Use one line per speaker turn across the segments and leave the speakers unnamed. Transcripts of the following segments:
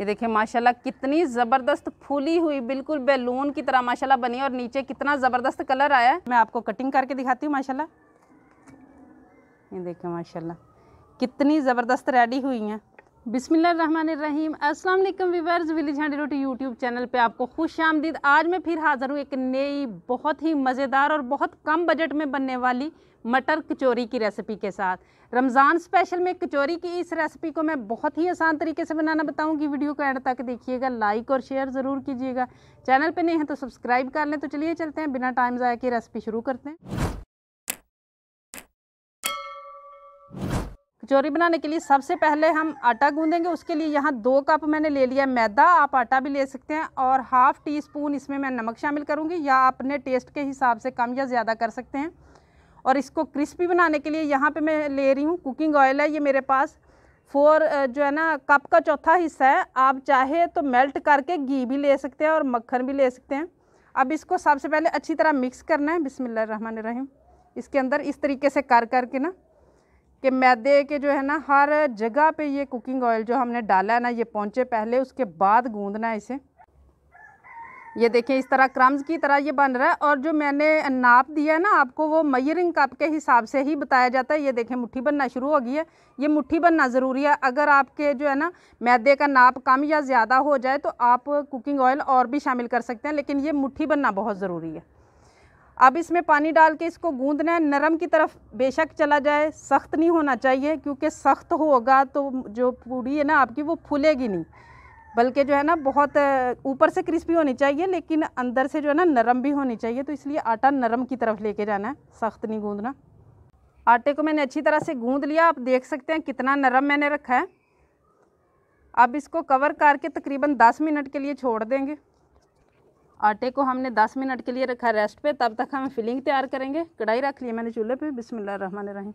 ये देखिए माशाल्लाह कितनी ज़बरदस्त फूली हुई बिल्कुल बैलून की तरह माशाल्लाह बनी और नीचे कितना ज़बरदस्त कलर आया है मैं आपको कटिंग करके दिखाती हूँ माशाल्लाह ये देखिए माशाल्लाह कितनी ज़बरदस्त रेडी हुई हैं बिसमीम रहीम वालेकुम viewers village hand roti YouTube channel पे आपको खुश आमदीद आज मैं फिर हाजिर हूँ एक नई बहुत ही मज़ेदार और बहुत कम बजट में बनने वाली मटर कचौरी की रेसिपी के साथ रमज़ान स्पेशल में कचौरी की इस रेसिपी को मैं बहुत ही आसान तरीके से बनाना बताऊँगी वीडियो को एंड तक देखिएगा लाइक और शेयर ज़रूर कीजिएगा चैनल पर नहीं है तो सब्सक्राइब कर लें तो चलिए चलते हैं बिना टाइम ज़ाया की रेसिपी शुरू करते हैं कचौरी बनाने के लिए सबसे पहले हम आटा गूंदेंगे उसके लिए यहाँ दो कप मैंने ले लिया मैदा आप आटा भी ले सकते हैं और हाफ़ टी स्पून इसमें मैं नमक शामिल करूँगी या अपने टेस्ट के हिसाब से कम या ज़्यादा कर सकते हैं और इसको क्रिस्पी बनाने के लिए यहाँ पे मैं ले रही हूँ कुकिंग ऑयल है ये मेरे पास फोर जो है ना कप का चौथा हिस्सा है आप चाहे तो मेल्ट करके घी भी ले सकते हैं और मक्खन भी ले सकते हैं अब इसको सबसे पहले अच्छी तरह मिक्स करना है बिसमिल्ल रहीम इसके अंदर इस तरीके से कर करके ना कि मैदे के जो है ना हर जगह पे ये कुकिंग ऑयल जो हमने डाला है ना ये पहुँचे पहले उसके बाद गूँधना है इसे ये देखें इस तरह क्रम्स की तरह ये बन रहा है और जो मैंने नाप दिया है ना आपको वो मयरिंग कप के हिसाब से ही बताया जाता है ये देखें मुट्ठी बनना शुरू हो गई है ये मुट्ठी बनना ज़रूरी है अगर आपके जो है ना मैदे का नाप कम या ज़्यादा हो जाए तो आप कुकिंग ऑयल और भी शामिल कर सकते हैं लेकिन ये मुट्ठी बनना बहुत ज़रूरी है अब इसमें पानी डाल के इसको गूंदना है नरम की तरफ बेशक चला जाए सख्त नहीं होना चाहिए क्योंकि सख्त होगा तो जो पूड़ी है ना आपकी वो फूलेगी नहीं बल्कि जो है ना बहुत ऊपर से क्रिस्पी होनी चाहिए लेकिन अंदर से जो है ना नरम भी होनी चाहिए तो इसलिए आटा नरम की तरफ लेके जाना है सख्त नहीं गूंदना आटे को मैंने अच्छी तरह से गूंद लिया आप देख सकते हैं कितना नरम मैंने रखा है अब इसको कवर करके तकरीबन 10 मिनट के लिए छोड़ देंगे आटे को हमने 10 मिनट के लिए रखा रेस्ट पे तब तक हम फिलिंग तैयार करेंगे कढ़ाई रख ली मैंने चूल्हे पे बिस्मिल्लाह रहमान रहीम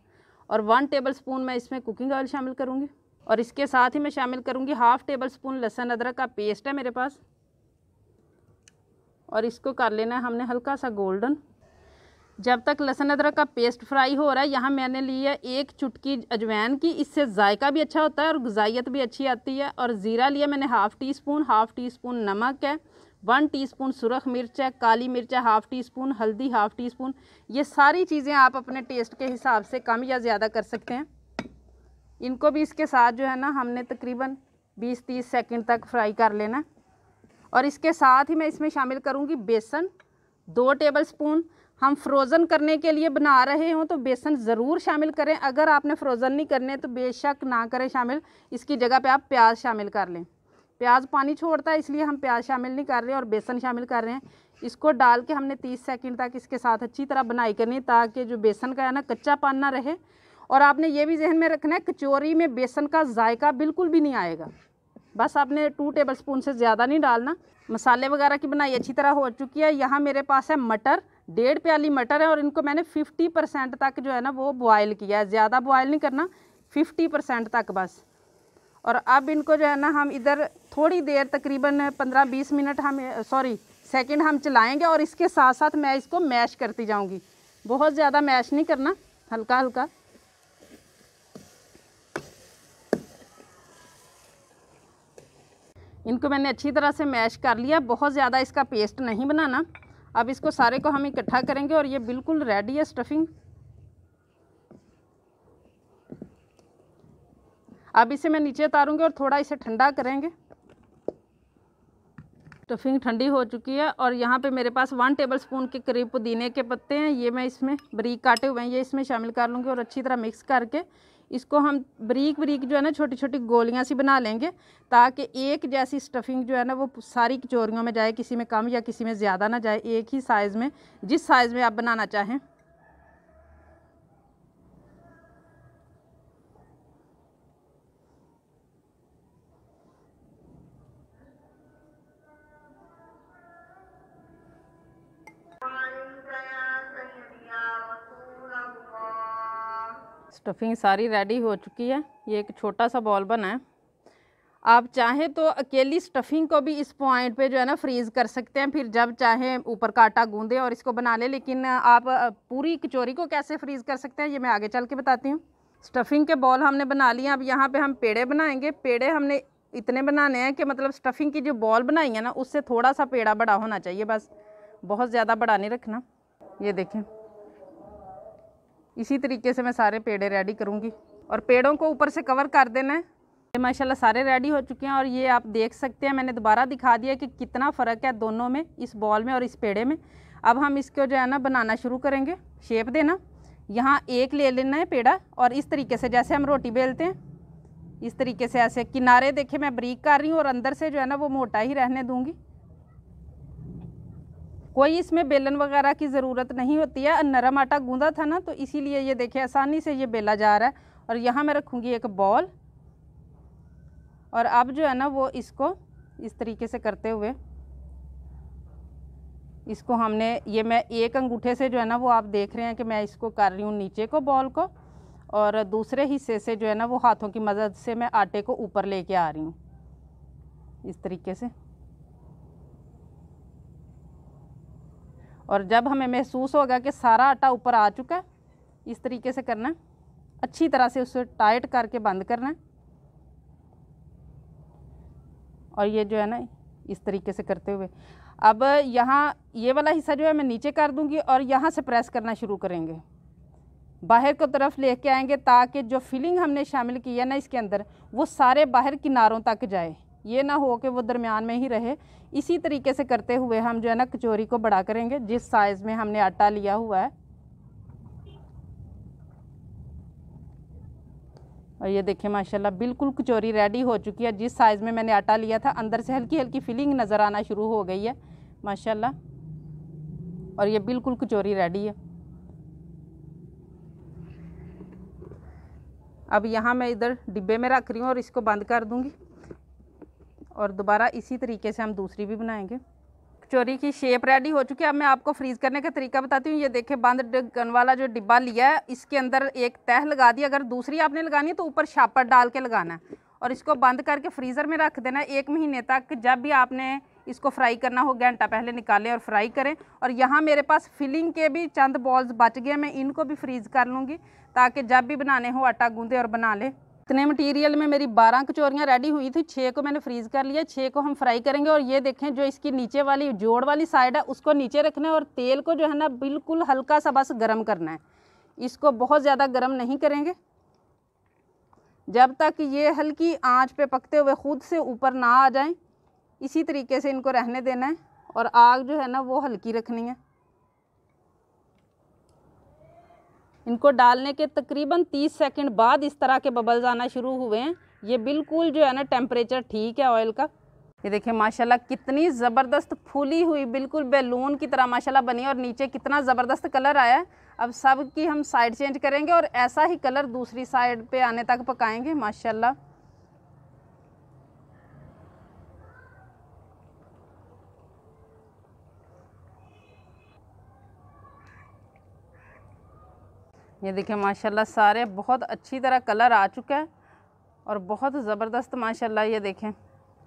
और वन टेबल स्पून मैं इसमें कुकिंग ऑयल शामिल करूँगी और इसके साथ ही मैं शामिल करूँगी हाफ़ टेबल स्पून लहसुन अदरक का पेस्ट है मेरे पास और इसको कर लेना है हमने हल्का सा गोल्डन जब तक लहसुन अदरक का पेस्ट फ्राई हो रहा है यहाँ मैंने ली है एक चुटकी अजवैन की इससे जायका भी अच्छा होता है और गजाइत भी अच्छी आती है और ज़ीरा लिया मैंने half teaspoon half teaspoon नमक है वन टीस्पून सुरख मिर्च है काली मिर्च है हाफ़ टी स्पून हल्दी हाफ़ टी स्पून ये सारी चीज़ें आप अपने टेस्ट के हिसाब से कम या ज़्यादा कर सकते हैं इनको भी इसके साथ जो है ना हमने तकरीबन 20-30 सेकंड तक फ्राई कर लेना और इसके साथ ही मैं इसमें शामिल करूँगी बेसन दो टेबल स्पून हम फ्रोज़न करने के लिए बना रहे हों तो बेसन ज़रूर शामिल करें अगर आपने फ्रोज़न नहीं करने तो बेशक ना करें शामिल इसकी जगह पे आप प्याज शामिल कर लें प्याज पानी छोड़ता है इसलिए हम प्याज शामिल नहीं कर रहे और बेसन शामिल कर रहे हैं इसको डाल के हमने 30 सेकंड तक इसके साथ अच्छी तरह बनाई करनी है ताकि जो बेसन का है ना कच्चा पान ना रहे और आपने ये भी जहन में रखना है कचोरी में बेसन का जायका बिल्कुल भी नहीं आएगा बस आपने टू टेबल स्पून से ज़्यादा नहीं डालना मसाले वगैरह की बनाई अच्छी तरह हो चुकी है यहाँ मेरे पास है मटर डेढ़ प्याली मटर है और इनको मैंने फिफ्टी परसेंट तक जो है ना वो बॉयल किया है ज़्यादा बॉयल नहीं करना फिफ्टी परसेंट तक बस और अब इनको जो है ना हम इधर थोड़ी देर तकरीबन पंद्रह बीस मिनट हम सॉरी सेकेंड हम चलाएँगे और इसके साथ साथ मैं इसको मैश करती जाऊँगी बहुत ज़्यादा मैश नहीं करना हल्का हल्का इनको मैंने अच्छी तरह से मैश कर लिया बहुत ज़्यादा इसका पेस्ट नहीं बनाना अब इसको सारे को हम इकट्ठा करेंगे और ये बिल्कुल रेडी है स्टफिंग अब इसे मैं नीचे उतारूँगी और थोड़ा इसे ठंडा करेंगे स्टफिंग ठंडी हो चुकी है और यहाँ पे मेरे पास वन टेबल स्पून के करीब पुदीने के पत्ते हैं ये मैं इसमें बरीक काटे हुए हैं ये इसमें शामिल कर लूँगी और अच्छी तरह मिक्स करके इसको हम बरीक बरीक जो है ना छोटी छोटी गोलियाँ सी बना लेंगे ताकि एक जैसी स्टफिंग जो है ना वो सारी कचोरियों में जाए किसी में कम या किसी में ज़्यादा ना जाए एक ही साइज़ में जिस साइज़ में आप बनाना चाहें स्टफिंग सारी रेडी हो चुकी है ये एक छोटा सा बॉल बना है आप चाहें तो अकेली स्टफिंग को भी इस पॉइंट पे जो है ना फ्रीज़ कर सकते हैं फिर जब चाहे ऊपर का आटा गूँधे और इसको बना ले लेकिन आप पूरी कचौरी को कैसे फ्रीज़ कर सकते हैं ये मैं आगे चल के बताती हूँ स्टफिंग के बॉल हमने बना लिए अब यहाँ पे हम पेड़े बनाएंगे पेड़े हमने इतने बनाने हैं कि मतलब स्टफिंग की जो बॉल बनाई है ना उससे थोड़ा सा पेड़ा बड़ा होना चाहिए बस बहुत ज़्यादा बड़ा नहीं रखना ये देखें इसी तरीके से मैं सारे पेड़े रेडी करूँगी और पेड़ों को ऊपर से कवर कर देना है ये माशाल्लाह सारे रेडी हो चुके हैं और ये आप देख सकते हैं मैंने दोबारा दिखा दिया कि कितना फ़र्क है दोनों में इस बॉल में और इस पेड़े में अब हम इसको जो है ना बनाना शुरू करेंगे शेप देना यहाँ एक ले लेना है पेड़ा और इस तरीके से जैसे हम रोटी बेलते हैं इस तरीके से ऐसे किनारे देखे मैं ब्रीक कर रही हूँ और अंदर से जो है ना वो मोटा ही रहने दूँगी कोई इसमें बेलन वगैरह की ज़रूरत नहीं होती है नरम आटा गूँधा था ना तो इसीलिए ये देखिए आसानी से ये बेला जा रहा है और यहाँ मैं रखूँगी एक बॉल और अब जो है ना वो इसको इस तरीके से करते हुए इसको हमने ये मैं एक अंगूठे से जो है ना वो आप देख रहे हैं कि मैं इसको कर रही हूँ नीचे को बॉल को और दूसरे हिस्से से जो है ना वो हाथों की मदद से मैं आटे को ऊपर लेके आ रही हूँ इस तरीके से और जब हमें महसूस होगा कि सारा आटा ऊपर आ चुका है इस तरीके से करना अच्छी तरह से उसे टाइट करके बंद करना और ये जो है ना इस तरीके से करते हुए अब यहाँ ये वाला हिस्सा जो है मैं नीचे कर दूँगी और यहाँ से प्रेस करना शुरू करेंगे बाहर को तरफ लेके आएंगे ताकि जो फिलिंग हमने शामिल की है ना इसके अंदर वो सारे बाहर किनारों तक जाए ये ना हो कि वो दरमियान में ही रहे इसी तरीके से करते हुए हम जो है ना कचोरी को बड़ा करेंगे जिस साइज़ में हमने आटा लिया हुआ है और ये देखिए माशाल्लाह बिल्कुल कचोरी रेडी हो चुकी है जिस साइज़ में मैंने आटा लिया था अंदर से हल्की हल्की फीलिंग नज़र आना शुरू हो गई है माशाल्लाह और ये बिल्कुल कचोरी रेडी है अब यहाँ मैं इधर डिब्बे में रख रही हूँ और इसको बंद कर दूँगी और दोबारा इसी तरीके से हम दूसरी भी बनाएंगे कचोरी की शेप रेडी हो चुकी है अब मैं आपको फ्रीज़ करने का तरीका बताती हूँ ये देखें बंद गन वाला जो डिब्बा लिया है इसके अंदर एक तह लगा दी अगर दूसरी आपने लगानी है तो ऊपर छापर डाल के लगाना है और इसको बंद करके फ्रीज़र में रख देना एक महीने तक जब भी आपने इसको फ्राई करना हो घंटा पहले निकालें और फ्राई करें और यहाँ मेरे पास फिलिंग के भी चंद बॉल्स बच गए मैं इनको भी फ्रीज़ कर लूँगी ताकि जब भी बनाने हो आटा गूँधे और बना लें इतने मटेरियल में मेरी बारह कचोरियाँ रेडी हुई थी छः को मैंने फ्रीज़ कर लिया छः को हम फ्राई करेंगे और ये देखें जो इसकी नीचे वाली जोड़ वाली साइड है उसको नीचे रखना है और तेल को जो है ना बिल्कुल हल्का सा बस गर्म करना है इसको बहुत ज़्यादा गर्म नहीं करेंगे जब तक ये हल्की आँच पर पकते हुए ख़ुद से ऊपर ना आ जाए इसी तरीके से इनको रहने देना है और आग जो है ना वो हल्की रखनी है इनको डालने के तकरीबन 30 सेकंड बाद इस तरह के बबल्स आना शुरू हुए हैं ये बिल्कुल जो है ना टेम्परेचर ठीक है ऑयल का ये देखिए माशाल्लाह कितनी ज़बरदस्त फूली हुई बिल्कुल बैलून की तरह माशाल्लाह बनी और नीचे कितना ज़बरदस्त कलर आया है अब सब की हम साइड चेंज करेंगे और ऐसा ही कलर दूसरी साइड पे आने तक पकाएंगे माशाल्लाह ये देखिए माशाल्लाह सारे बहुत अच्छी तरह कलर आ चुका है और बहुत ज़बरदस्त माशाल्लाह ये देखें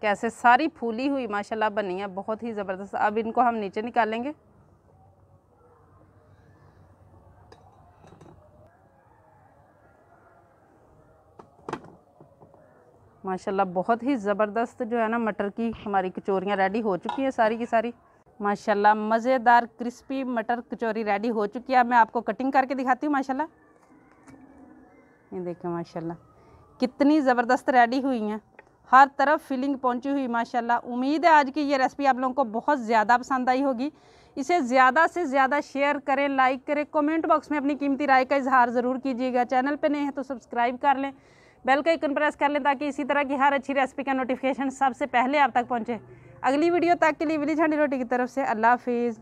कैसे सारी फूली हुई माशाल्लाह बनी है बहुत ही ज़बरदस्त अब इनको हम नीचे निकालेंगे माशाल्लाह बहुत ही ज़बरदस्त जो है ना मटर की हमारी कचोरियाँ रेडी हो चुकी हैं सारी की सारी माशाल्लाह मज़ेदार क्रिस्पी मटर कचौरी रेडी हो चुकी है मैं आपको कटिंग करके दिखाती हूँ माशाल्लाह ये देखें माशाल्लाह कितनी ज़बरदस्त रेडी हुई हैं हर तरफ फीलिंग पहुंची हुई माशाल्लाह उम्मीद है आज की ये रेसिपी आप लोगों को बहुत ज़्यादा पसंद आई होगी इसे ज़्यादा से ज़्यादा शेयर करें लाइक करें कमेंट बॉक्स में अपनी कीमती राय का इजहार ज़रूर कीजिएगा चैनल पर नहीं है तो सब्सक्राइब कर लें बेल का आइकन प्रेस कर लें ताकि इसी तरह की हर अच्छी रेसिपी का नोटिफिकेशन सबसे पहले आप तक पहुँचे अगली वीडियो तक के लिए विली झंडी रोटी की तरफ से अल्लाह हाफिज़